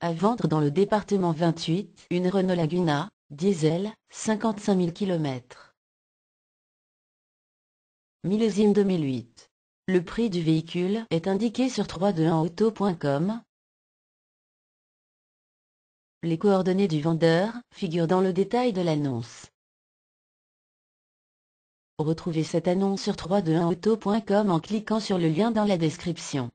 À vendre dans le département 28, une Renault Laguna, diesel, 55 000 km. Millésime 2008. Le prix du véhicule est indiqué sur 321auto.com. Les coordonnées du vendeur figurent dans le détail de l'annonce. Retrouvez cette annonce sur 321auto.com en cliquant sur le lien dans la description.